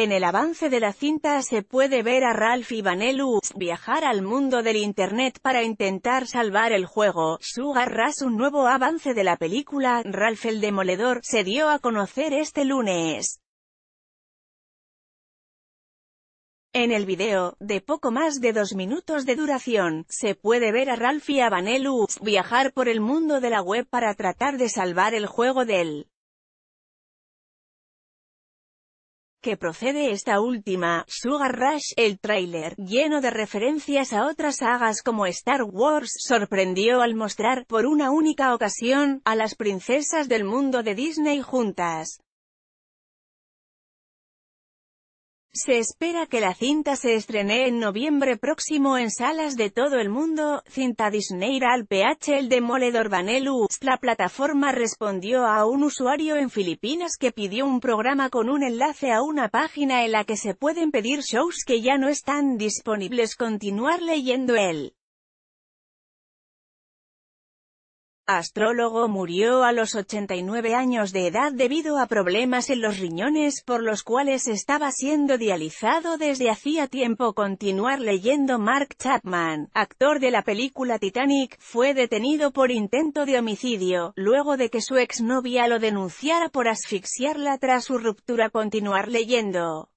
En el avance de la cinta se puede ver a Ralph y Vanellu viajar al mundo del Internet para intentar salvar el juego. Sugar un nuevo avance de la película, Ralph el Demoledor, se dio a conocer este lunes. En el video, de poco más de dos minutos de duración, se puede ver a Ralph y a viajar por el mundo de la web para tratar de salvar el juego de él. que procede esta última, Sugar Rush, el tráiler, lleno de referencias a otras sagas como Star Wars, sorprendió al mostrar, por una única ocasión, a las princesas del mundo de Disney juntas. Se espera que la cinta se estrene en noviembre próximo en salas de todo el mundo. Cinta Disney al PH El Demoledor Vanelu. La plataforma respondió a un usuario en Filipinas que pidió un programa con un enlace a una página en la que se pueden pedir shows que ya no están disponibles. Continuar leyendo él. astrólogo murió a los 89 años de edad debido a problemas en los riñones por los cuales estaba siendo dializado desde hacía tiempo. Continuar leyendo Mark Chapman, actor de la película Titanic, fue detenido por intento de homicidio, luego de que su exnovia lo denunciara por asfixiarla tras su ruptura. Continuar leyendo.